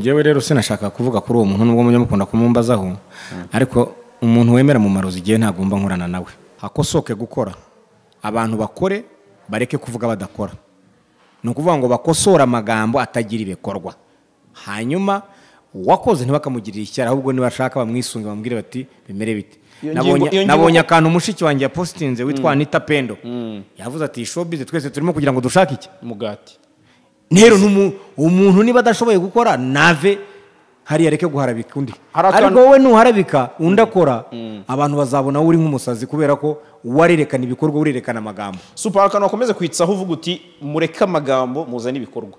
ngewe rero sinashaka kuvuga kuri uwo muntu nubwo mujya mukunda kumwumbazaho ariko umuntu wemera mu marozi igihe ntagomba nkorana nawe hakosoke gukora abantu bakore bareke kuvuga badakora ni ukuvuga ngo bakosore amagambo atagira ibikorwa hanyuma uwakoze ntibakamugirire icyara ahubwo nibashaka bamwisunge bamubwire bati bimere bite nabonye akantu mushiki wanjye yapositinze witwa mm. anita pendo mm. yavuze ati shobize twese turimo kugira ngo dushake iki umugati rero umuntu niba adashoboye gukora nave hariya areke guharabika undi ariko wowe nuharabika undi mm. akora mm. abantu bazabona uri nk'umusazi kubera ko warerekana ibikorwa urerekana amagambo supera wakomeza wakomeze kwitsaho uvuga uti mureke amagambo muzane ibikorwa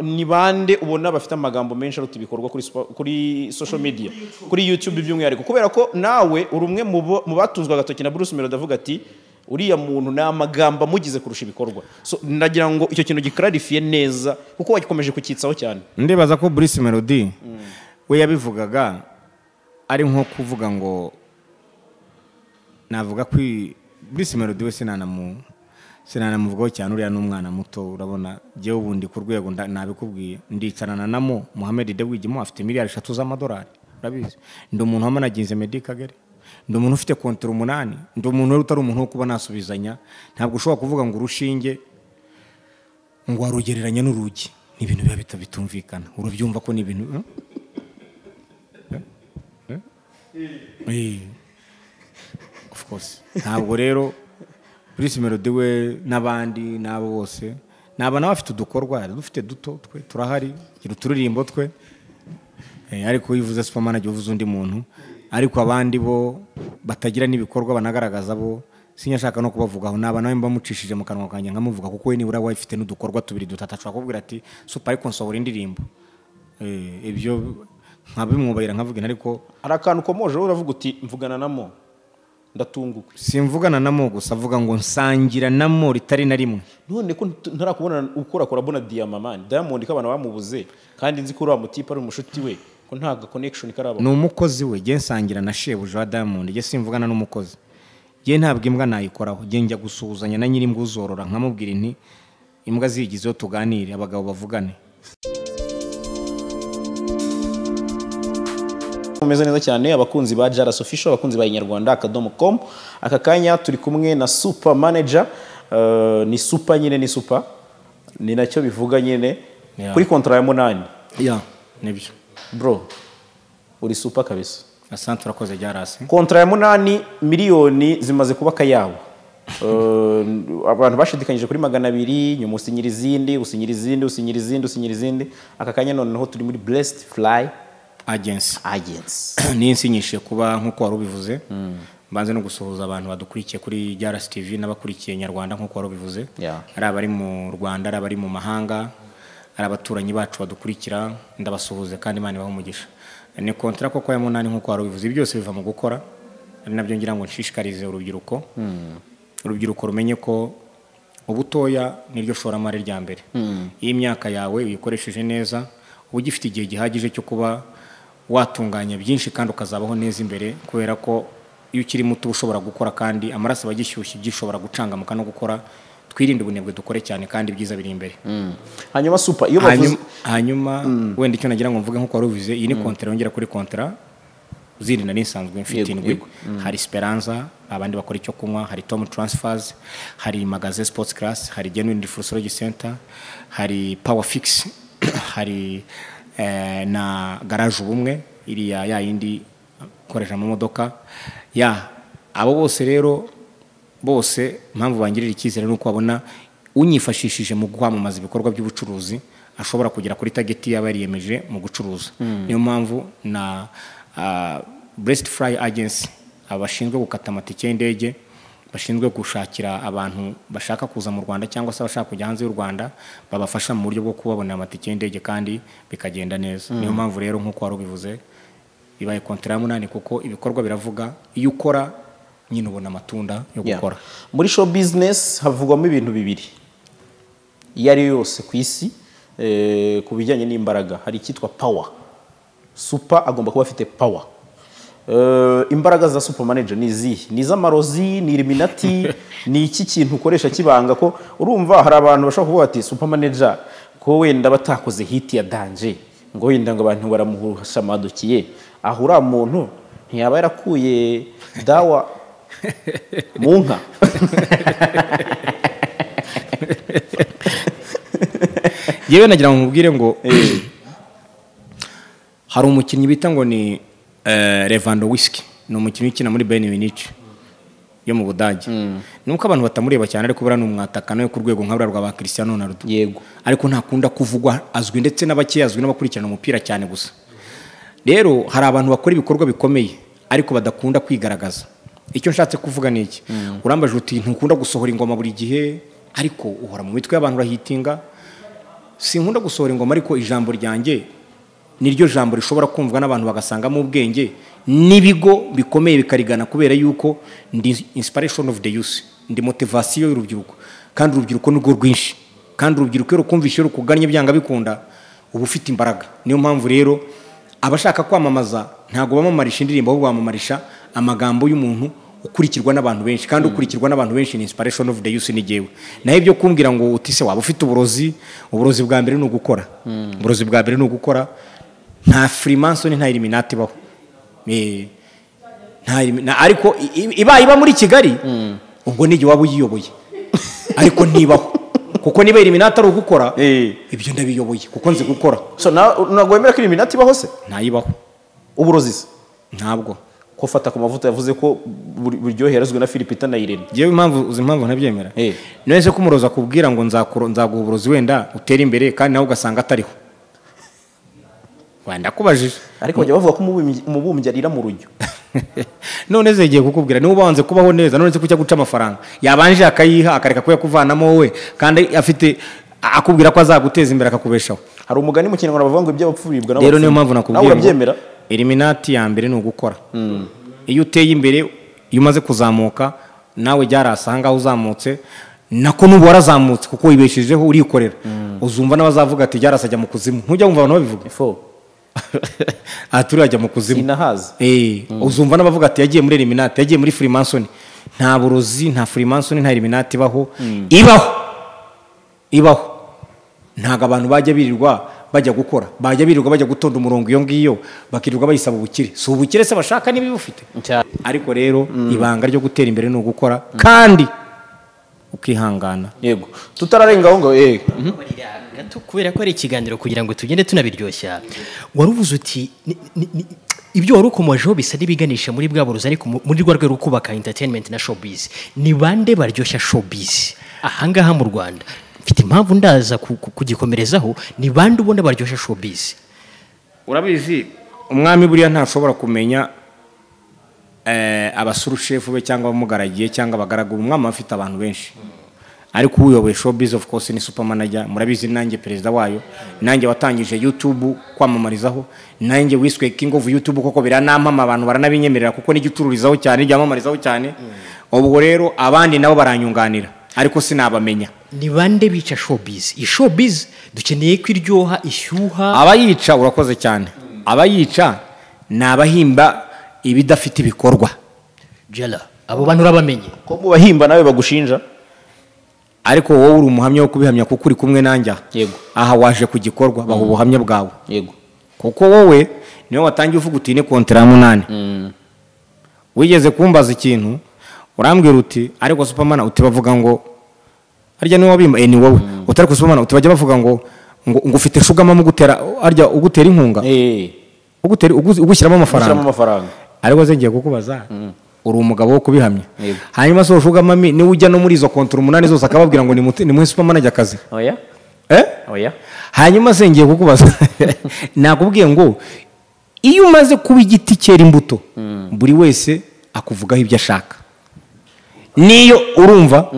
ni bande ubona bafite amagambo menshi aruta ibikorwa kuri social media kuri YouTube by'umwihariko kubera ko nawe uri umwe mu batunzwe agatoki na bruce melody ati uriya muntu ni amagambo amugize kurusha ibikorwa nagira ngo icyo kintu gikararifiye neza kuko wakomeje kucyitsaho cyane ndibaza ko burisi melody we yabivugaga ari nko kuvuga ngo navuga ko burisi melody we sinanamu sinanamuvugaho cyane uriya ni umwana muto urabona njyewe ubundi ku rwego nabikubwiye ndicarana namo mo muhammed de wigimo afite miliyari eshatu z'amadolari urabizi ndi umuntu wamanagize medikagari ndi umuntu ufite kontaro umunani ndi umuntu wari utari umuntu wo kuba nasubizanya ntabwo ushobora kuvuga ngo urushinge ngo warugereranya n'urugi ni ibintu biba bitumvikana urabyumva ko ni ibintu eh? Eh? Eh? ntabwo rero burisi melody we n'abandi n'abo bose ni abantu bafite udukorwa dufite duto twe turahari gira uturirimbo twe ariko uyivuze superman ajya uvuze undi muntu ariko abandi bo batagira n'ibikorwa banagaragaza bo sinyashaka no kubavugaho naba nawe mba mucishije mu kanwa kanjye nkamuvuga kuko we nibura wifite n'udukorwa tubiri dutatu ashobora kubwira ati supa ariko nsohora indirimbo eh, ibyo nkabimwubahira nkavugana ariko hari akantu ukomoje uravuga uti mvugana namo ndatunguwe simvugana namo gusa avuga ngo nsangira namo ritari na rimwe none ko ntarakubona ukora korabona diyama mani diyamondi ko abantu bamubuze kandi nzi ko uriya mutipe ari umushuti we ko nta connection karabo ni umukozi we jye nsangira na shebuja wa Diamond jye simvugana n'umukozi jye ntabwo imbwa nayikoraho jye njya gusuhuzanya na nyiri imbwa uzorora nkamubwira inti imbwa zigizeho tuganire abagabo bavugane mumeze neza cyane abakunzi ba Jaras Official abakunzi ba Inyarwanda akadomo com aka kanya turi kumwe na super manager eh, ni super nyine ni super ni nacyo bivuga nyine kuri kontra ya munani yeah nibyo bro uri supa kabisa asante urakoze byarasi kontra ya munani miliyoni zimaze kuba akayabo eh, abantu bashidikanyije kuri magana abiri nyuma usinyira izindi usinyira izindi usinyira izindi usinyira izindi aka kanya noneho turi muri buresiti Fly: agensi niyo nsinyishije kuba nk'uko wari ubivuze mm. mbanze no gusuhuza abantu badukurikiye kuri byarasi tivi n'abakurikiye nyarwanda nk'uko wari ubivuze ari abari mu rwanda ari abari mu mahanga hari abaturanyi bacu badukurikira ndabasuhuza kandi imana ibaha umugisha ni kontara koko ya munani nk'uko wari ubivuze byose biva mu gukora ari nabyo ngira ngo nshishikarize urubyiruko hmm. urubyiruko rumenye ko ubutoya niryo shoramari rya mbere hmm. iyo imyaka yawe uyikoresheje neza uba ugifite igihe gihagije cyo kuba watunganya byinshi kandi ukazabaho neza imbere kubera ko iyo ukiri muto uba ushobora gukora kandi amaraso aba agishyushye gishobora gucangamuka no gukora twirinde ubunebwe dukore cyane kandi ibyiza biri imbere mm. hanyuma supa iyo hanyuma mm. wenda icyo nagira ngo mvuge nk'uko wari ubivuze iyi ni mm. kontara yongera kuri kontara zirina nisanzwe mfite indwi hari Speranza abandi bakora icyo kunywa hari Tom Transfers hari Magaze Sports Class hari Genuine Reflexology Center hari Power Fix hari eh, na garage ubumwe iriya ya yindi koresha mu modoka ya abo bose rero bose impamvu bangirira icyizere ni uko babona unyifashishije mu kwamamaza ibikorwa by'ubucuruzi ashobora kugera kuri tageti yaba yariyemeje mu gucuruza hmm. niyo mpamvu na ah, buresiti furayi agensi abashinzwe gukata amatike y'indege bashinzwe gushakira abantu bashaka kuza mu rwanda cyangwa se abashaka kujya hanze y'u rwanda babafasha mu buryo bwo kubabona amatike y'indege kandi bikagenda neza hmm. niyo mpamvu rero nk'uko wari ubivuze ibaye kontara munani kuko ibikorwa biravuga iyo ukora nyine ubona amatunda yo gukora muri show business havugwamo ibintu bibiri iyo ari yose ku isi eh, ku bijyanye n'imbaraga hari icyitwa pawa supa agomba kuba afite pawa eh, imbaraga za supa manager ni izihe ni iz'amarozi ni iriminati ni iki kintu ukoresha kibanga ko urumva hari abantu bashobora kuvuga bati supa manager ko wenda batakoze hiti ya danje ngo wenda ngo abantu baramuhashamadukiye aho uriya muntu ntiyaba yarakuye dawa mu yewe nagira ngo mubwire ngo eh. hari umukinnyi bita ngo ni revando eh, wisiki ni umukinnyi ukina muri bene winici yo mu budage hmm. nuko abantu batamureba cyane ariko buriya ni umwatakano yo ku rwego nk'abura rwa ba christian ronaldo yego ariko ntakunda kuvugwa azwi ndetse n'abakeya azwi n'abakurikirana umupira cyane gusa rero hari abantu bakora ibikorwa bikomeye ariko badakunda kwigaragaza icyo nshatse kuvuga ni iki urambaje uti ntukunda gusohora ingoma buri gihe ariko uhora mu mitwe y'abantu urahitinga sinkunda gusohora ingoma ariko ijambo ryanjye ni ryo jambo rishobora kumvwa n'abantu bagasangamo ubwenge n'ibigo bikomeye bikarigana kubera yuko ndi inspiration of the youth ndi motivasiyo y'urubyiruko kandi urubyiruko nirwo rwinshi kandi urubyiruko iyo rukumvisha iyo rukugannye byanga bikunda uba ufite imbaraga niyo mpamvu rero abashaka kwamamaza ntabwo bamamarisha indirimbo ahubwo bamamarisha amagambo y'umuntu ukurikirwa n'abantu benshi kandi hmm. ukurikirwa n'abantu benshi ni inspiration of the youth ni ngewe naho ibyo kumbwira ngo utise waba ufite uburozi uburozi bwa mbere ni ugukora hmm. uburozi bwa mbere ni ugukora nta Freemanson nta illuminati ibaho ariko ibaye iba muri kigali hmm. ubwo n'igihe waba uyiyoboye ariko ntibaho kuko niba illuminati ari ugukora eh. ibyo ndabiyoboye kuko nzi gukora ntabwo wemera ko illuminati ibaho se ntayibaho uburozi se ntabwo ko ku mavuta yavuze ko buryohe yarazwe na philip itanayiremye yewe impamvu uzi impamvu ntabyemera eh. none ko umurozi akubwira ngo nzaguha uburozi wenda utere imbere kandi nawe ugasanga atariho wenda akubajije ariko bajya bavuga ko umubumbyi arira mu rujyo none zegeye kukubwira niba ubanze kubaho neza none se ko guca amafaranga yabanje akayiha akareka kuyakuvanamo wowe kandi afite akubwira ko azaguteza imbere akakubeshaho hari umugani mu kinyarwanda bavuga ngo iby'abapfu biribwa n'abapfu rero niyo mpamvu nakubwira ngo eliminati ya mbere ni ugukora hmm. iyo uteye imbere iyo umaze kuzamuka nawe byarasa ahangaha uzamutse nako n'ubu warazamutse kuko wibeshejeho urikorera hmm. uzumva n'abazavuga ati byarasa ajya mu kuzimu ntujya wumva abantu babivuga aha turi ajya mu kuzimu eh, hmm. uzumva n'abavuga ati yagiye muri eliminati yagiye muri furimansoni nta burozi nta furimansoni nta eliminati ibaho ibaho ibaho ntabwo abantu bajya birirwa bajya gukora bajya birirwa bajya gutonda umurongo iyo ngiyo bakirirwa bayisaba ubukire si ubukire se bashaka niba bufite ariko rero mm. ibanga ryo gutera imbere ni ugukora mm. kandi ukihangana yego tutararenga aho ngaho yego eh. mhm. kubera ko ari ikiganiro kugira ngo tugende tunabiryoshya wari uvuze uti ibyo wari ukomojeho bisa n'ibiganisha muri bwa buruzi ariko muri rwa rwego rwo kubaka interineti na shopizi ni bande baryoshya shopizi ahangaha mu rwanda mfite impamvu ndaza kugikomerezaho ni bande ubona baryoshye showbiz urabizi umwami buriya ntashobora kumenya eh, abasurushefu be cyangwa abamugaragiye cyangwa abagaragu umwami afite abantu benshi ariko uyoboye showbiz of course ni supermanager murabizi nanjye perezida wayo nanjye watangije youtube kwamamarizaho nanjye wiswe king of youtube koko biranamama abantu baranabinyemerera kuko nijya cyane nijya cyane hmm. ubwo rero abandi nabo baranyunganira ariko sinabamenya ni bande bica showbiz iyi showbiz dukeneye ko iryoha ishyuha abayica urakoze cyane abayica ni abahimba ibidafite ibikorwa jela abo bantu urabamenye ko mu bahimba nawe bagushinja ariko wowe uri umuhamya wo kubihamya kuko uri kumwe nanjye yego aha waje ku gikorwa baha mm. ubuhamya bwawe yego kuko wowe niyo watangiye uvuga utine kontera ya munani mm. wigeze kumbaza ikintu urambwira uti ariko supamana uti bavuga ngo harya niwe wabimba eh, ni wowe hmm. utari kuzibona tubajya bavuga ngo ngo ufite shugama gutera harya ugutera inkunga eh. ugushyiramo amafaranga ariko zengeye kukubaza hmm. uri umugabo wo kubihamya hanyuma si ushugama niwe ujya no muri izo konti umunani zose akababwira ngo ni muri supamanage akazi eh? hanyuma zengeye kukubaza nakubwiye ngo iyo umaze kuba igiti cyera imbuto hmm. buri wese akuvugaho ibyo ashaka niyo urumva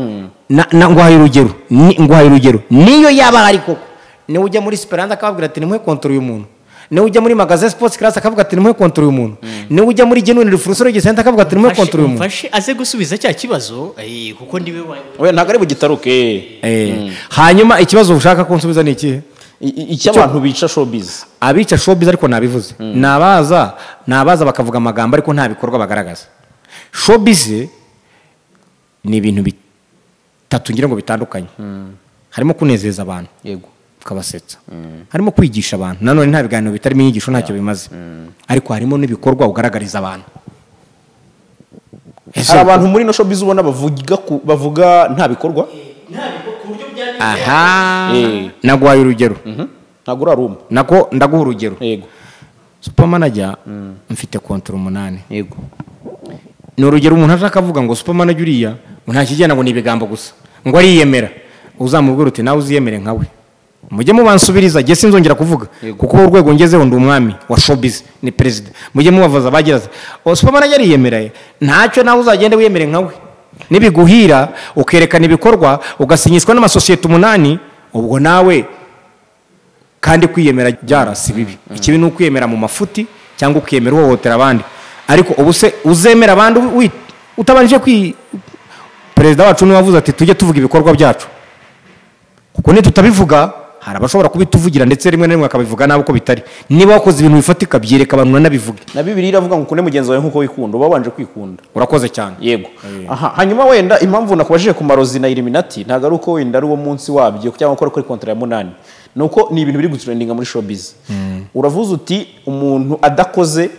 ngwaye urugero ngwaye urugero niyo yaba ahari koko niwe ujya muri siperanda akababwira ati nimuhe kontorora uyu muntu niwe ujya muri magaze sipoti karasi akavuga ati nimuhe kontorora uyu niwe ujya muri genuni rifurusoro gisenta akavuga ati nimuhe kontorora uyu aze gusubiza cya kibazo eh, kuko niwe we ntabwo ari bugitaruke eh, mm. hanyuma ikibazo ushaka kunsubiza ni ikihe icyo abantu bica showbiz abica showbiz ariko nabivuze mm. nabaza nabaza bakavuga amagambo ariko nta bikorwa bagaragaza showbiz ni ibintu bito bitatu ngira ngo bitandukanye hmm. harimo kunezeza abantu yego ukabasetsa hmm. harimo kwigisha abantu nanone nta biganiro bitarimo inyigisho ntacyo bimaze hmm. ariko harimo n'ibikorwa ugaragariza abantu hari abantu muri nosho shopu ubona bavuga nta bikorwa aha eh. naguhaye urugero ntabwo uraruma nako ndaguha urugero yego supamanajya mfite kontaro umunani yego ni urugero umuntu ashaka avuga ngo supamanajya uriya ntakijyana ngo ni ibigambo gusa ngo ariyemera uzamubwira uti nawe uziyemere nkawe mujye mubansubiriza jye sinzongera kuvuga kuko urwego ngezeho ndi umwami wa shobizi ni perezida mujye mubavuza bageraza osipomana yariyemeraye ntacyo nawe uzagenda wiyemere nkawe nibiguhira ukerekana ibikorwa ugasinyiswa n'amasosiyete umunani ubwo nawe kandi kwiyemera byarasi bibi mm. ikibi ni ukwiyemera mu mafuti cyangwa ukiyemera uhohotera abandi ariko ubu se uzemera abandi utabanje perezida wacu niwe wavuze ati tujye tuvuga ibikorwa byacu kuko nitutabivuga hari abashobora kubituvugira ndetse rimwe na rimwe bakabivuga nabi uko bitari niba wakoze ibintu bifatika byereka abantu uranabivuge na bibiri iravuga ngo ukunde mugenzi wawe nk'uko wikunda uba wabanje kwikunda urakoze cyane yego aha hanyuma wenda impamvu nakubajije ku marozi na iriminati ntabwo ari uko wenda ari uwo munsi wabyo cyangwa ukora kuri kontara ya munani ni uko ni ibintu biri guturendinga muri showbiz hmm. uravuze uti umuntu adakoze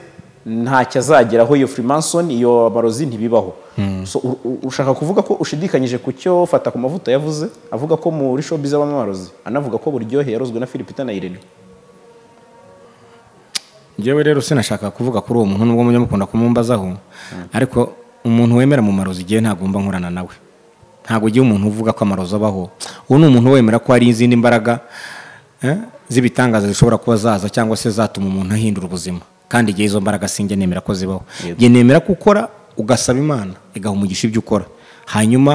ntacyo azageraho iyo furimansoni iyo marozi ntibibaho Hmm. ushaka kuvuga ko ushidikanyije ku cyo fata ku mavuta yavuze avuga ko muri shopizi y'abamwarozi anavuga ko buryohe yarozwe na philippe na irene ngewe rero sinashaka kuvuga kuri uwo muntu nubwo mujya mukunda kumumbazaho hmm. ariko umuntu wemera mu marozi igihe ntagomba nkorana nawe ntabwo ugiye umuntu uvuga ko amarozi abaho uwo ni umuntu wemera ko hari izindi mbaraga eh, z'ibitangaza zishobora kuba zaza cyangwa se zatuma umuntu ahindura ubuzima kandi igihe izo mbaraga sinjye nemera ko zibaho igihe nemera ko ukora ugasaba imana igaha umugisha ibyo ukora hanyuma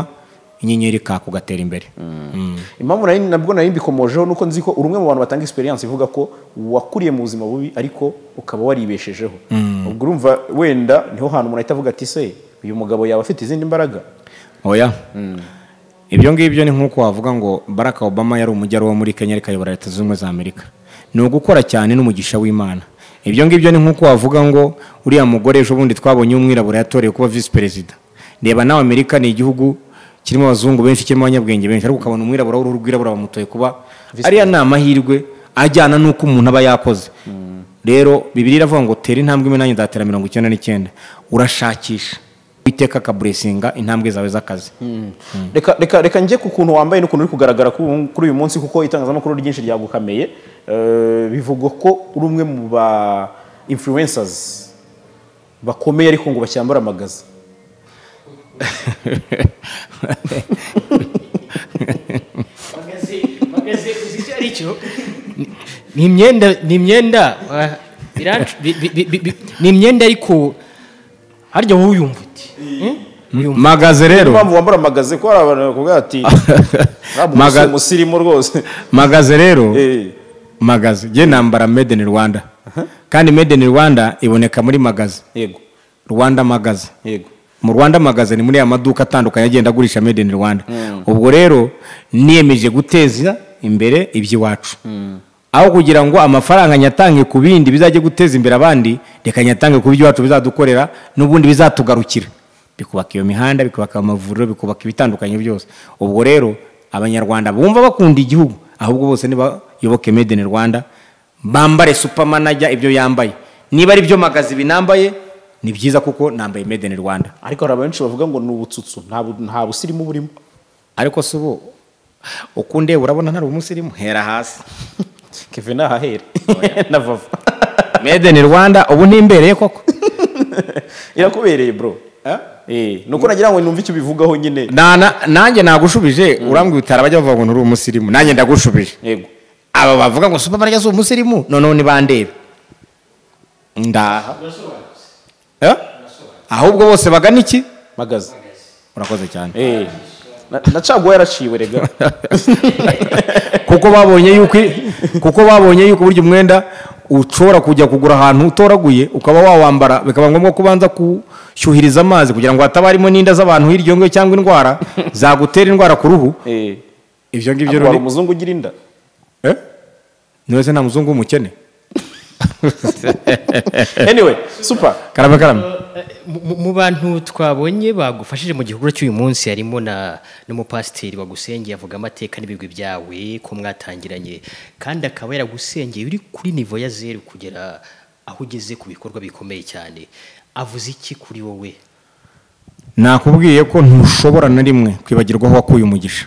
inyenyeri ikaka ugatera imbere mm. Mm. impamvu nabwo nari mbikomojeho uko nzi ko uri umwe mu bantu batanga experience ivuga ko wakuriye mu buzima bubi ariko ukaba waribeshejeho mm. ubwo urumva wenda niho hantu umuntu ahita avuga ati se uyu mugabo yaba afite izindi mbaraga oya ibyo ngibyo ni nk'uko wavuga ngo baraka Obama yari umujyarwa wo muri kenya ariko ayobora leta zunze ubumwe za amerika ni ugukora cyane n'umugisha w'imana ibyo ngibyo ni nk'uko wavuga ngo uriya mugore ejo bundi twabonye umwirabura yatoreye kuba visi perezida reba nawe amerika ni igihugu kirimo abazungu benshi kirimo abanyabwenge benshi ariko ukabona umwirabura w'uruhu rwirabura bamutoye kuba ariya ni amahirwe ajyana n'uko umuntu aba yakoze hmm. rero bibiri iravuga ngo tera intambwe imwe nanjye nzatera mirongo icyenda n'icyenda urashakisha witeka akaburesinga intambwe zawe z'akazi hmm. Hmm. reka reka njye ku kuntu wambaye n'ukuntu uri kugaragara kuri uyu munsi kuko itangazamakuru ryinshi ryagukameye Eh, bivugwa ko uri umwe mu ba influencers bakomeye ariko ngo bashyambure amagaza ni imyenda ni imyenda eh, ni imyenda ariko harya wowe uyumva uti eh? magaze rero impamvu wambara magaze ko hari abantu bakubwira ati ntabwo umusirimu rwose magaze rero magazi njye nambara made in rwanda kandi made in rwanda iboneka muri magazi yego rwanda magazi yego mu rwanda magazi ni muri ya maduka atandukanye agenda agurisha made in rwanda hmm. ubwo rero niyemeje guteza imbere iby'iwacu hmm. aho kugira ngo amafaranga nyatange ku bindi bizajye guteza imbere abandi reka nyatange ku iwacu bizadukorera n'ubundi bizatugarukira bikubaka iyo mihanda bikubaka amavuriro bikubaka ibitandukanye byose ubwo rero abanyarwanda bumva bakunda igihugu ahubwo bose nibayoboke made in rwanda bambare supamanajya ibyo yambaye niba ari byo magazi binambaye ni byiza kuko nambaye made in rwanda ariko hari abenshi bavuga ngo ni ubutsutsu nta busirimu burimo ariko si ubu uko urabona ntari umusirimu hera hasi keve ntahahere na vava made in rwanda ubu ntimbereye koko irakubereye bro eh? Eh, nuko uragira ngo numve icyo ubivugaho nyine nanjye nagushubije mm. urambwira utara bajya bavuga ngo nturi umusirimu nanjye ndagushubije aba bavuga ngo supa barya si umusirimu noneho ntibandebe ndaha eh? ahubwo bose bagana iki magaze urakoze cyane eh, na yaraciwe rega kuko babonye yuko kuko babonye yuko burya umwenda ushobora kujya kugura ahantu utoraguye ukaba wawambara bikaba ngombwa kubanza ubanza kushyuhiriza amazi kugira ngo hataba harimo n'inda z'abantu hirya ngiyo cyangwa indwara zagutera indwara ku ruhu eh. ibyo ngibyo rero umuzungu ugira inda eh? niba se nta muzungu w'umukene anyway super karame karame uh, mu bantu twabonye bagufashije mu gihugu cy'uyu munsi harimo na n'umupasiteri wagusengeye avuga amateka n'ibigwi byawe ko mwatangiranye kandi akaba yaragusengeye uri kuri nivo ya zeru kugera aho ugeze ku bikorwa bikomeye cyane avuze iki kuri wowe nakubwiye ko ntushobora na rimwe kwibagirwa aho wakuye umugisha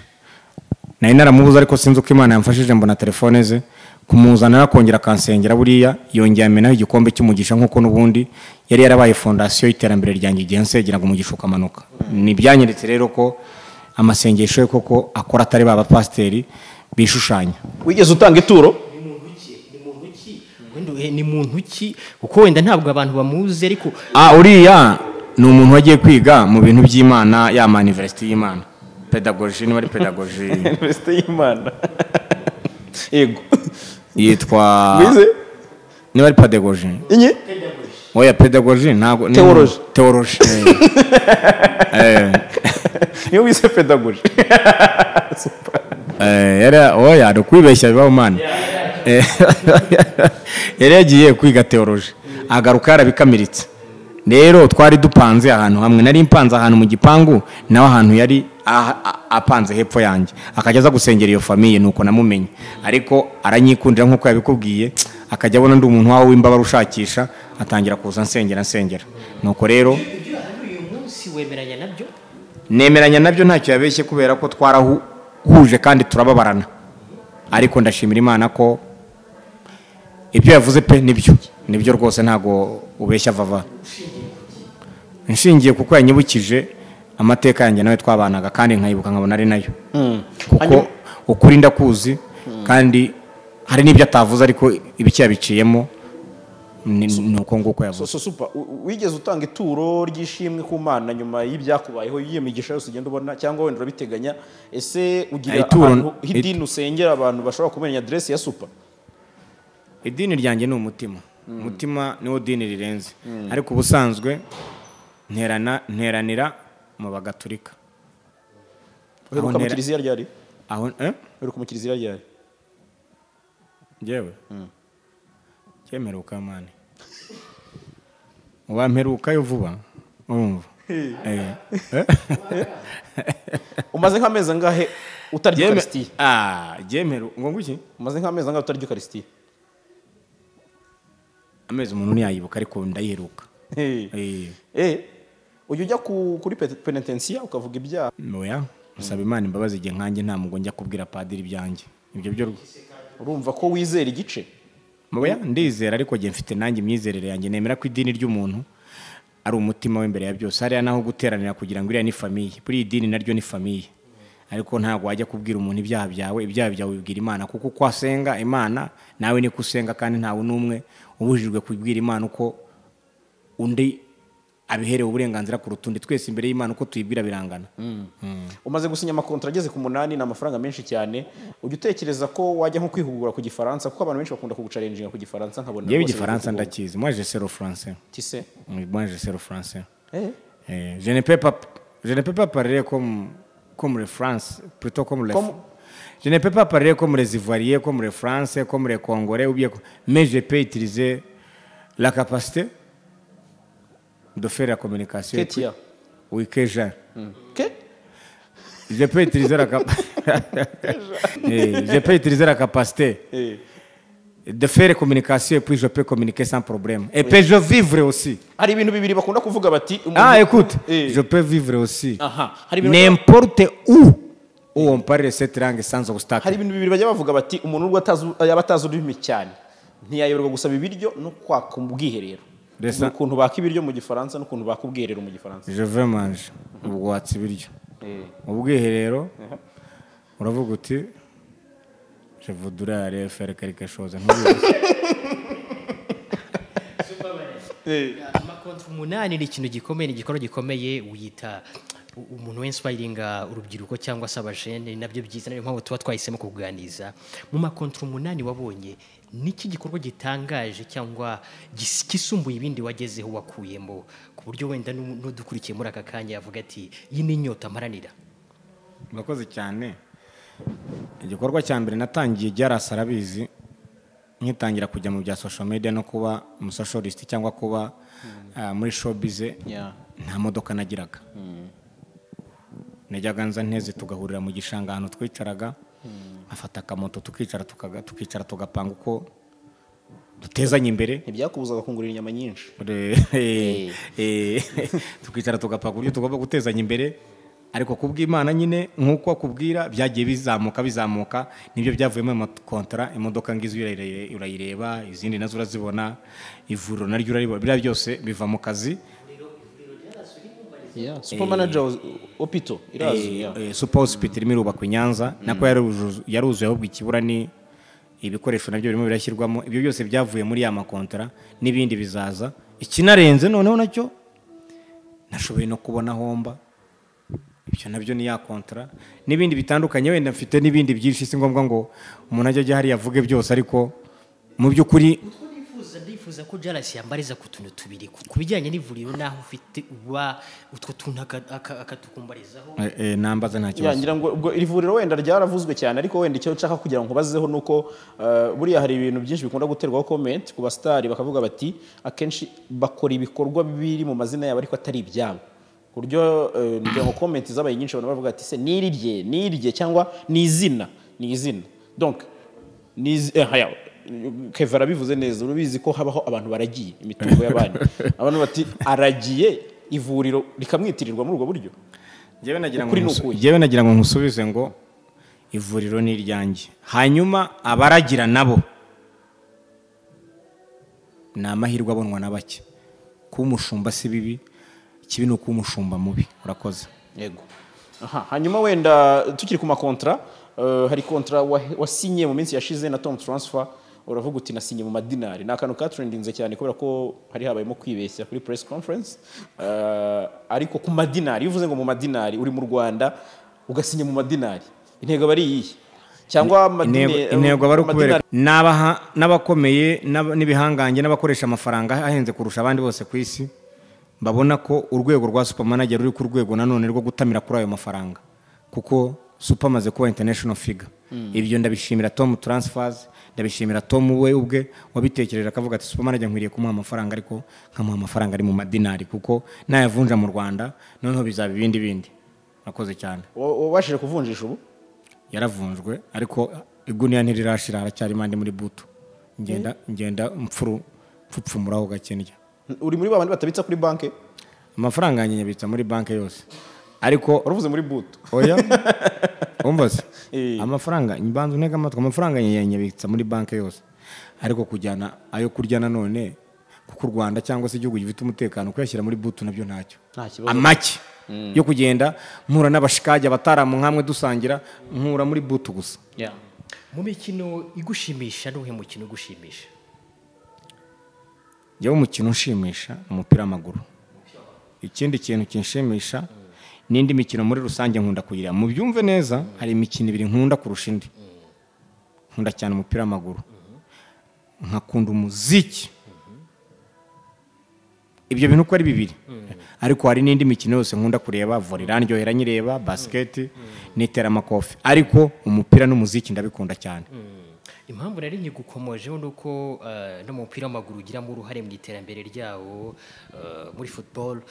nari naramubuze ariko sinzi uko imana yamfashije mbona telefone ze kumuzana akongera akansengera buriya yongera amenaho igikombe cy'umugisha nk'uko n'ubundi yari yarabaye fondasiyo y'iterambere ryanjye igihe nsengera ngo umugisha ukamanuka ni rero ko amasengesho ye koko akora atari ba pasiteri bishushanya wigeze utanga ituro ni muntu ki kuko wenda ntabwo abantu bamuzi ariko uriya ni umuntu wagiye kwiga mu bintu by'imana ya maniverisite y'imana pedagoji niba ari pedagoji y'imana yego yitwa niba ari padegoji inye oya pedagoji ntabwo teoroji teoroji niyo wise pedagoji eh, oya ni ukwibeshya bibaho mani eh. yari yagiye kwiga teoroji agaruka yarabikamiritse rero twari dupanze ahantu hamwe nari mpanze ahantu mu gipangu nawe ahantu yari apanze hepfo yanjye akajya aza gusengera iyo famiye nuko namumenye ariko aranyikundira nk'uko yabikubwiye akajya abona undi umuntu wawe w’imbaba ushakisha atangira kuza nsengera nsengera nuko rero nemeranya nabyo ntacyo yabeshye kubera ko twarahuje kandi turababarana ariko ndashimira imana ko ibyo yavuze pe nibyo nibyo rwose ntabwo ubeshya vava nshingiye kuko yanyibukije amateka yanjye nawe twabanaga kandi nkayibuka nkabona ari nayo hmm. kuko ukuri ndakuzi hmm. kandi hari n'ibyo atavuze ariko ibicyabiciyemo ni uko nguko yavuze supa wigeze utanga ituro ry'ishimwe ku mana nyuma y'ibyakubayeho y'iyo migisha yose ugenda ubona cyangwa wenda urabiteganya ese ugira ahantu h'idini usengera abantu bashobora kumenya aderesi ya supa idini ryanjye ni umutima hmm. umutima niwo dini rirenze ariko ubusanzwe nteranira mu bagaturika uheruka mu kiliziya ryari aho eh? uheruka mu kiliziya ryari ngewe cyemeruka hmm. mani wamperukayo vuba urumva eh. Eh? umaze nk'amezi angahe utarya ukarisitiya ah, byemeru ngo iki umaze nk'amezi angahe utarya ukarisitiya amezi umuntu ntiyayibuka ariko ndayiheruka ujya ujya kuri penetensiya ukavuga ibyaha ntoya usaba imana imbabazi igihe nkanjye nta mugo njya kubwira padiri ibyanjye ibyo byo urumva ko wizera igice ntoya ndizera ariko njye mfite nanjye imyizerere yanjye nemera ko idini ry'umuntu ari umutima w’imbere ya byose hariya naho guteranira kugira ngo iriya ni famiye buriya idini naryo ni famiye ariko ntabwo wajya kubwira umuntu ibyaha byawe ibyaha byawe bibwira imana kuko uko asenga imana nawe niko usenga kandi ntawe n'umwe ubujijwe kubwira imana uko undi abiherewe uburenganzira ku rutundi twese imbere y'imana uko tuyibwira birangana mm. umaze gusinya amakontra ageze ku munani ni amafaranga menshi cyane ujye utekereza ko wajya nko kwihugura ku gifaransa kuko abantu benshi bakunda kugucarenjinga ku gifaransa nkabona yewe gifaransa ndakizi moi je sais le français tu sais moi je sais le français eh? eh je ne peux pas je ne peux pas parler comme comme le France plutôt comme le comme... je ne peux pas parler comme les ivoiriens comme les français comme les congolais ou bien mais je peux utiliser la capacité de faire la communication. Que as Oui, que j'ai. Mm. Que eh, je peux utiliser la capacité. je eh. peux utiliser la capacité de faire la communication et puis je peux communiquer sans problème. Et puis je vivre aussi. Ah, écoute, eh. je peux vivre aussi. N'importe où où on parle cette langue sans obstacle. ni ukuntu baka ibiryo mu gifaransa n'ukuntu baka mu gifaransa jove manje ubwo ibiryo mm. mu bwiherero uravuga uti jove durare fere karikashoza ntubizi amakonti umunani ni ikintu gikomeye ni igikorwa gikomeye wita umuntu wese wayiringa urubyiruko cyangwa se abajene nabyo byiza niyo mpamvu tuba twahisemo kuganiriza mu makontoro umunani wabonye niki gikorwa gitangaje cyangwa gisumbuye ibindi wagezeho wakuyemo ku buryo wenda n'udukurikiye muri aka kanya yavuga ati iyi ni inyota amaranira murakoze cyane igikorwa cya mbere natangiye byarasa arabizi nkitangira kujya mu bya social media no kuba umusoshorisiti cyangwa kuba hmm. ah, muri shopize nta modoka nagiraga hmm. najyaga nza nteze tugahurira mu gishanga ahantu twicaraga afata akamoto tukicara tukicara tugapanga uko dutezanye imbere ntibyakubuzaga kungurira inyama nyinshi eh, eh, tukicara tugapanga uburyo tugomba gutezanya imbere ariko kubw'imana nyine nk'uko akubwira byagiye bizamuka bizamuka nibyo byavuyemo amakontara imodoka ngizi urayireba izindi nazo urazibona ivuriro naryo uraribona biriya byose biva mu kazi Eh, supa manager opito irazuye eh, eh, supa hospital mm. irimo irubakwa i nyanza mm. nako yaruzuye ahubwo ikibura ni ibikoresho nabyo birimo birashyirwamo ibyo byose byavuye muri ya makontara n'ibindi bizaza ikinarenze noneho nacyo nashoboye no kubona homba ibyo nabyo ni ya kontara n'ibindi bitandukanye wenda mfite n'ibindi byinshi si ngombwa ngo umuntu ajye ajya hariya avuge byose ariko mu by'ukuri nifuza ko jarasi yambariza ku tuntu tubiri ku bijyanye n'ivuriro n'aho ufite uba utwo tuntu akatukumbarizaho eh, eh, nambaza nta kibazo ngira ngo ubwo iri vuriro wenda ryaravuzwe cyane ariko wenda icyo nshaka kugira ngo nkubazeho ni uko eh, buriya hari ibintu byinshi bikunda guterwaho komenti ku basitari bakavuga bati akenshi bakora ibikorwa biri mu mazina yabo ariko atari ibyabo ku buryo ngira ngo komenti zabaye nyinshi abantu bavuga ati se nirirye nirirye cyangwa ni izina ni izina donk ni haya kevara arabivuze neza urabizi ko habaho abantu baragiye imitungo y'abandi abantu bati aragiye ivuriro rikamwitirirwa muri ubwo buryo ngewe nagira ngo nkusubize ngo ivuriro ni iryanjye hanyuma abaragira nabo ni amahirwe abonwa na bake kuba umushumba si bibi ikibi ni uko umushumba mubi urakoze yego hanyuma wenda tukiri ku makontra eh, hari kontra wasinye mu minsi yashize na tomu taransifa uravuga uti nasinye mu madinari ni akantu katurendinze cyane kubera ko hari habayemo kwibeshya kuri press conference eh, ariko ku madinari iyo uvuze ngo mu madinari uri mu rwanda ugasinya mu madinari intego aba ari iyihe cyangwa intego aba ari ukubereka n'abakomeye n'ibihangange n'abakoresha amafaranga ahenze kurusha abandi bose ku isi babona ko urwego rwa supermanager ruri ku rwego nanone rwo gutamira kuri ayo mafaranga kuko super amaze kuba international figure hmm. ibyo ndabishimira tom transfers ndabishimira tom we ubwe wabitekereje akavuga ati supermarket nkwiriye kumuha amafaranga ariko nkamuha amafaranga ari mu madinari kuko nayavunja mu rwanda noneho bizaba ibindi bindi nakoze cyane ubashije kuvunjisha ubu yaravunjwe ariko iguniya ntirirashira haracyarimo andi muri buto ngenda ngenda mfuru mfupfumuraho gake ndya uri muri babandi batabitsa kuri banki amafaranga yanjye nyabitsa muri banki yose ariko uravuze muri buto oya umvaze eh. amafaranga imbanza untega amatwi amafaranga nyabitsa muri banki yose ariko kujyana ayo kurya nanone kuko u rwanda cyangwa se igihugu gifite umutekano kuyashyira muri butu nabyo ntacyo amake mm. yo kugenda mpura n'abashikajya abataramu nkamwe dusangira nkura muri butu gusa mu mikino igushimisha n'uhe mukino igushimisha yewe umukino ushimisha umupira w'amaguru ikindi kintu kinshimisha mm. n'indi mikino muri rusange nkunda kuyireba mu byumve neza hari imikino ibiri nkunda kurusha indi nkunda cyane umupira w'amaguru nkakunda umuziki ibyo bintu uko ari bibiri ariko hari n'indi mikino yose nkunda kureba vore irandyohera nyireba basiketi n'iteramakofe ariko umupira n'umuziki ndabikunda cyane impamvu rero nyigukomojeho ni uko eh, no mu w'amaguru ugiramo uruhare mu iterambere ryawo eh, muri futuboro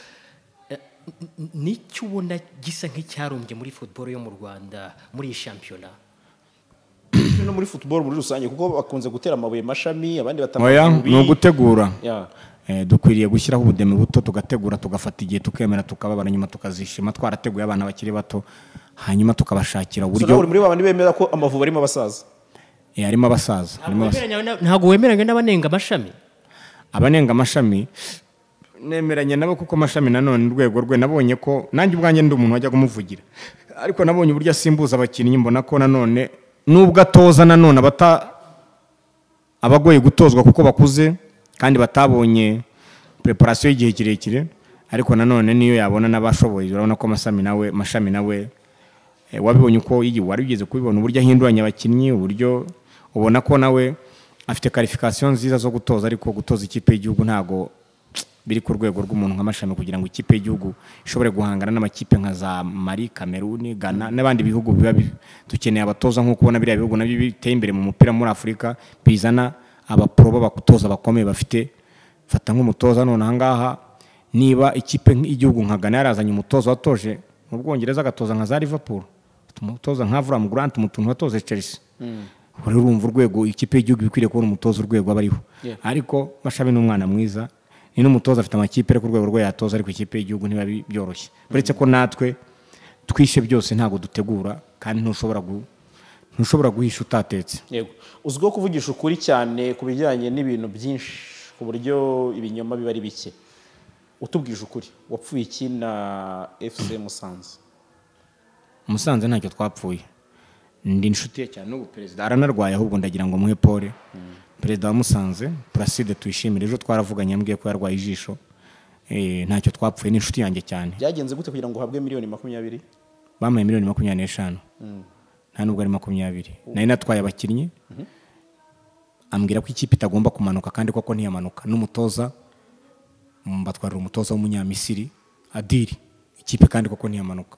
Eh, nicyo ubona gisa nk'icyarumbye muri football yo mu rwanda muri iyi shampiyona no muri football muri rusange kuko bakunze gutera amabuye mashami abandi batamenya ni ugutegura eh, dukwiriye gushyiraho ubudemi buto tugategura tugafata igihe tukemera tukababara nyuma tukazishima twarateguye abana bakiri bato hanyuma tukabashakira uburyo buri muri bo bemera ko amavubi arimo abasaza harimo eh, abasaza ntabwo wemeranya n'abanenga amashami abanenga amashami nemeranya nabo kuko amashami nanone urwego rwe nabonye ko nanjye ubwanjye ndi umuntu wajya kumuvugira ariko nabonye uburyo asimbuza abakinnyi mbona ko nanone nubwo atoza nanone aba abagoye gutozwa kuko bakuze kandi batabonye preparasiyo y'igihe kirekire ariko nanone niyo yabona n'abashoboye urabona ko amashami nawe mashami nawe eh, wabibonye uko wari ugeze kubibona uburyo ahinduranya abakinnyi uburyo ubona ko nawe afite karifikasiyo nziza zo gutoza ariko gutoza ikipe y'igihugu ntago biri ku rwego rw'umuntu nk'amashami kugira ngo ikipe y'igihugu ishobore guhangana n'amakipe nka za mari kameruni ghana n'abandi bihugu biba dukeneye abatoza nk'uko ubona biriya bihugu nabyo biteye imbere mu mupira muri afurika bizana abapuro b'abatoza bakomeye bafite fata nk'umutoza none ahangaha niba ikipe y'igihugu nka ghana yarazanye umutoza watoje mu bwongereza agatoza nka za liverpool umutoza nka vuramu grant umutuntu watoze chelsea mm. urumva urwego ikipe y'igihugu ikwiriye kubona umutoza urwego aba ariko mashami n'umwana mwiza ni n'umutoza afite amakipe ari ku rwo yatoza ariko ikipe y'igihugu ntiba byoroshye uretse ko natwe twishe byose ntabwo dutegura kandi ntushobora ntushobora guhisha utatetse yego uzwiho kuvugisha ukuri cyane ku bijyanye n'ibintu byinshi ku buryo ibinyoma biba ari bike utubwije ukuri wapfuye iki na fc musanze musanze ntacyo twapfuye ndi inshuti ye cyane n'ubu perezida aranarwaye ahubwo ndagira ngo muhe pole perezida wa musanze puraside tuyishimire ejo twaravuganye yambwiye ko yarwaye ijisho eh, ntacyo twapfuye n'inshuti yanjye cyane byagenze gute kugira ngo uhabwe miliyoni makumyabiri bamuhaye miliyoni makumyabiri n'eshanu hmm. nta nubwo ari makumyabiri oh. nari natwaye abakinnyi mhm. ambwira ko ikipe itagomba kumanuka kandi koko ntiyamanuka n'umutoza batwarira umutoza w'umunyamisiri adiri ikipe kandi koko ntiyamanuka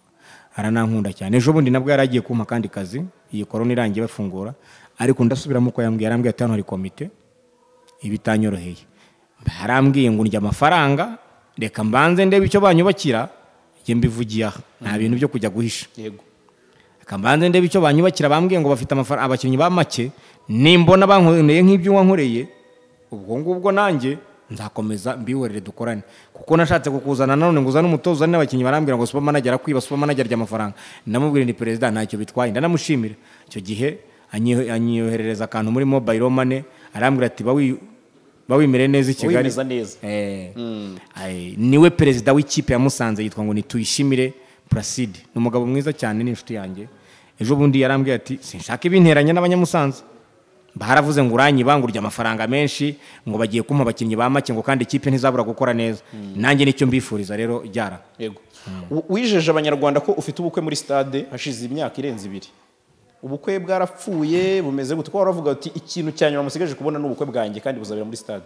aranankunda cyane ejo bundi nabwo yari agiye kumpa akandi kazi iyi korona irangiye bafungura ariko ndasubiramo uko yambwiye arambwiye ati hano hari komite iba itanyoroheye barambwiye ngo ndya amafaranga reka mbanze ndebe icyo banyubakira njye mbivugiye aha nta hmm. bintu byo kujya guhisha yego reka mbanze ndebe icyo banyubakira bambwiye ngo bafite amafaranga abakinnyi ba make nimbona bankoreye nk'ibyo wankoreye ubwo ngubwo nanjye nzakomeza mbiwerere dukorane kuko nashatse kukuzana nanone ngo uzane umutoza uzane n'abakinnyi barambwira ngo supermanager akwiba supermanager ry'amafaranga ndamubwira ni perezida ntacyo bitwaye ndanamushimira icyo gihe anyoherereza akantu muri mobayiro mane arambwira ati bawimere neza i kigali eh. hmm. niwe perezida w'ikipe ya musanze yitwa ngo ni tuyishimire puraside ni umugabo mwiza cyane ninshuti yanjye ejo bundi yarambwira ati sinshaka ibinteranya n'abanyamusanze baravuze ngo uranyibangurye amafaranga menshi ngo bagiye kumpa abakinnyi ba make ngo kandi ikipe ntizabura gukora neza hmm. nanjye nicyo mbifuriza rero byara hmm. wijeje abanyarwanda ko ufite ubukwe muri stade hashize imyaka irenze ibiri ubukwe bwarapfuye bumeze gute kuko waravuga uti ikintu cya nyuma musigaje kubona ni ubukwe bwanjye kandi buzabera muri stade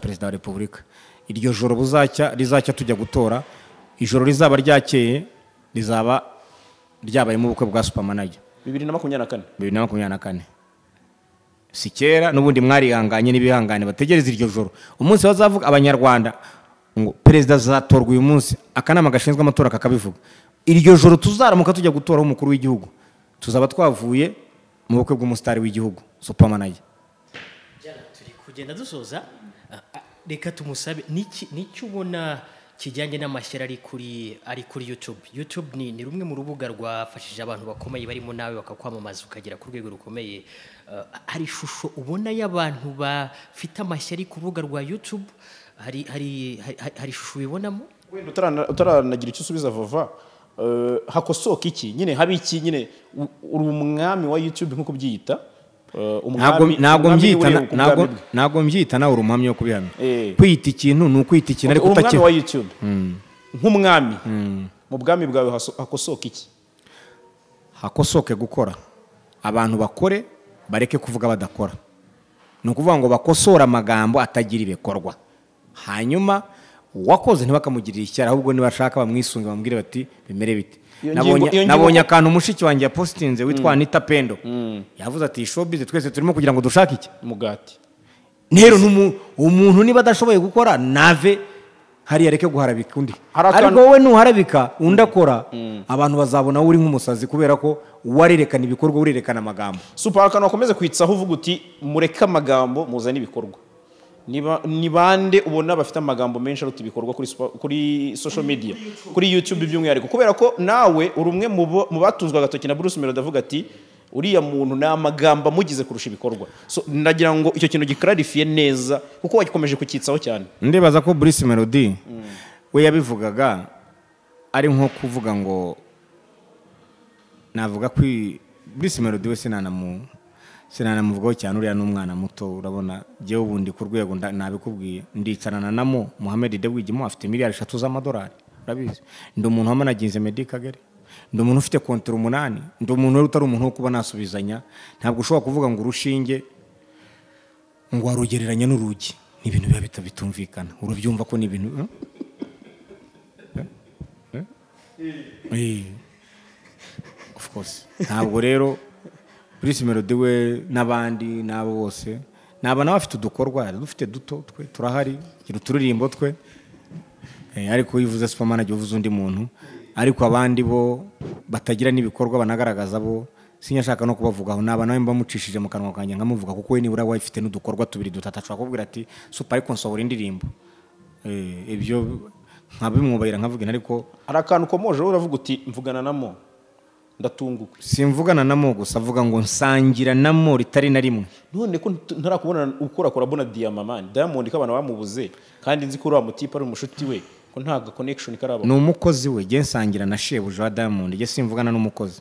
perezida wa repubulika iryo joro rizacya tujya gutora ijoro rizaba ryakeye rizaba ryabayemo ubukwe bwa supamanage bibiri na makumyabiri na kane bibiri na makumyabiri na kane si kera n'ubundi mwarihanganye n'ibihangane bategereza iryo joro umunsi bazavuga abanyarwanda ngo perezida azatorwa uyu munsi akanama gashinzwe amatora kakabivuga iryo joro tuzaramuka tujya gutoraho umukuru w'igihugu tuzaba twavuye mu bukwe bw'umusitari w'igihugu supermanage turi kugenda dusoza ah, ah, reka tumusabe n'icyo ubona kijyanye n'amashyari ari kuri ari kuri yutube yutube ni ni rumwe mu rubuga rwafashije abantu bakomeye barimo nawe bakakwamamaza ukagera ku rwego rukomeye ah, hari ishusho ubona y'abantu bafite amashyari ku rubuga rwa yutube hari ishusho ubibonamo wenda utaranagira icyo usubiza vuba Eh, hakosoka iki nyine habe iki nyine uri umwami wa yutube nk'uko ubyiyita eh, ntabwo mbyita nawe uri wo kubihamya eh. kwita ikintu ni ukwita ikintu ariko utakira umwami wa yutube hmm. nk'umwami hmm. mu bwami bwawe hakosoka iki hakosoke gukora abantu bakore bareke kuvuga badakora ni ukuvuga ngo bakosore amagambo atagira ibikorwa hanyuma uwakoze ntibakamugirire icyaha ahubwo nibashaka bamwisunge bamubwire bati bimere bite nabonye akantu mushiki wanjye yapositinze witwa mm. anita pendo mm. yavuze ati shobize twese turimo kugira ngo dushake iki umugati rero umuntu niba adashoboye gukora nave hariya areke guharabika undi ariko wowe nuharabika undi mm. akora abantu bazabona wowe uri nk'umusazi kubera ko warerekana ibikorwa urerekana amagambo supa akantu wakomeze kwitsaho uvuga uti mureke amagambo muzane ibikorwa ni bande ubona bafite amagambo menshi aruta ibikorwa kuri social media kuri YouTube by'umwihariko kubera ko nawe uri umwe mu batunzwe agatoki na Bruce Melody avuga ati uriya muntu ni amagambo amugize kurusha ibikorwa ndagira ngo icyo kintu gikararifiye neza kuko wagikomeje kucyitsaho cyane ndibaza ko Bruce Melody we yabivugaga ari nko kuvuga ngo navuga ko Bruce Melody we sinanamu sinanamuvugaho cyane uriya umwana muto urabona njyewe ubundi ku rwego nabikubwiye ndicarana na mo muhammed dewigimo afite miliyari eshatu z'amadolari urabizi ndi umuntu wamanaginze meddy kagari ndi umuntu ufite kontero umunani ndi umuntu wari utari umuntu wo kuba nasubizanya ntabwo ushobora kuvuga ngo urushinge ngo warugereranya n'urugi ni ibintu biba bitumvikana urubyumva ko ni ibintu eh? Eh? Eh? of course ntabwo rero bruce melody we n'abandi n'abo bose naba nawe afite udukorwa dufite duto twe turahari uturirimbo twe eh, ariko uyivuze superman ajya uvuze undi muntu ariko abandi bo batagira n'ibikorwa banagaragaza bo sinyashaka no kubavugaho naba nawe mbamucishije mu kanwa kanjye nkamuvuga kuko we nibura wayifite n'udukorwa tubiri dutatu ashobora kubwira ati supa ariko nsohora indirimbo eh, ibyo nkabimwubahira nkavuga ariko hari akantu ukomojeho uravuga uti mvugana namo ndatunguka simvugana na mo gusa avuga ngo nsangira na mo ritari na rimwe none ko ntarakubona ukora kora bona diyama mani diamond ko abantu bamubuze kandi nzi ko uriya mutipe ari umushuti we ko nta connection karaba ni umukozi we jye nsangira na shebuja wa diamond jye simvugana n'umukozi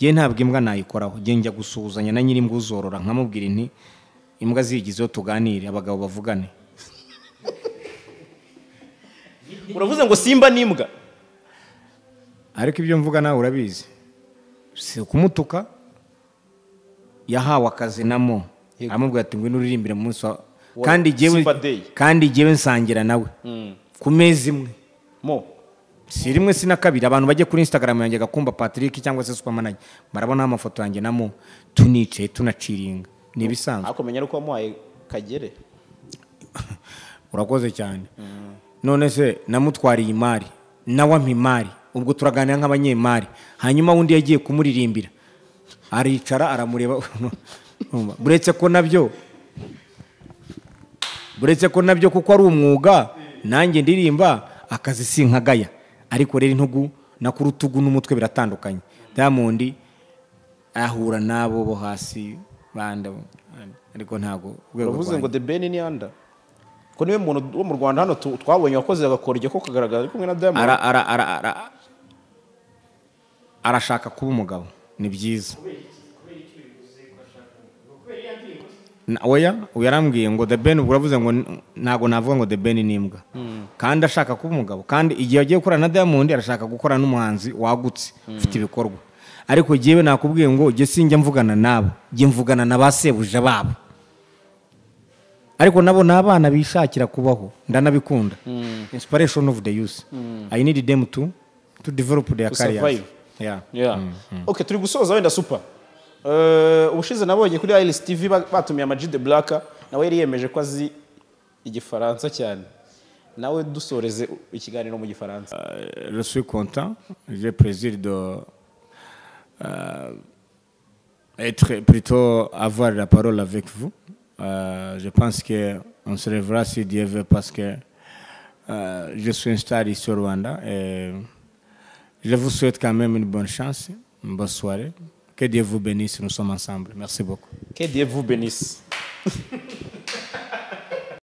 jye ntabwo imbwa nayikoraho jye njya gusuhuzanya na nyiri imbwa uzorora nkamubwira inti imbwa zigizeho tuganire abagabo bavugane uravuze ngo simba n'imbwa ariko ibyo mvuga nawe urabizi si ukumutuka yahawe akazi na mo aramubwira ati ngwino uririmbire munsi wa kandi jyewe nsangira nawe hmm. ku meza imwe mo si rimwe si na kabiri abantu bajya kuri instagram yanjye gakumba patrick cyangwa se supermanage marabonaho amafoto yanjye na mo tunicaye tunaciringa ni ibisanzwe ariko menya ko wamuhaye kagere urakoze cyane hmm. none se namutwariye imari nawe ampa imari ubwo turaganira nk'abanyemari hanyuma undi yagiye kumuririmbira aricara aramureba buretse ko nabyo buretse ko nabyo kuko ari umwuga nanjye ndirimba akazi si nkagaya ariko rero intugu na ku rutugu n'umutwe biratandukanye diyamondi ahura n'abo bo hasi banda ariko ntabwo bavuze ngo the ni anda ko niwe muntu wo mu rwanda hano twabonye wakoze agakora ko kagaragara ari kumwe na diyamondi arashaka kuba umugabo ni byiza weya yarambwiye ngo the ben uravuze ngo ntabwo navuga ngo the ben ni imbwa kandi ashaka kuba umugabo kandi igihe agiye gukora na diamond arashaka gukora n'umuhanzi wagutse ufite ibikorwa ariko yewe nakubwiye ngo ujye sinjya mvugana nabo jye mvugana na ba sebuja babo ariko nabo ni abana bishakira kubaho ndanabikunda hmm. inspiration of the use hmm. i need them to to develop their careers yeah. yeah. mm, mm. okay turi gusoza wenda super Euh ubushize nabonye kuri Iris TV batumiye ama the Black nawe yari yemeje ko azi igifaransa cyane nawe dusoreze ikiganiro mu gifaransa uh, je suis content j'ai plaisir de euh, être plutôt avoir la parole avec vous euh, je pense que on se reverra si Dieu veut parce que euh, je suis installé sur Rwanda et je vous souhaite quand même une bonne chance, une bonne soirée. Que Dieu vous bénisse, nous sommes ensemble. Merci beaucoup. Que Dieu vous bénisse.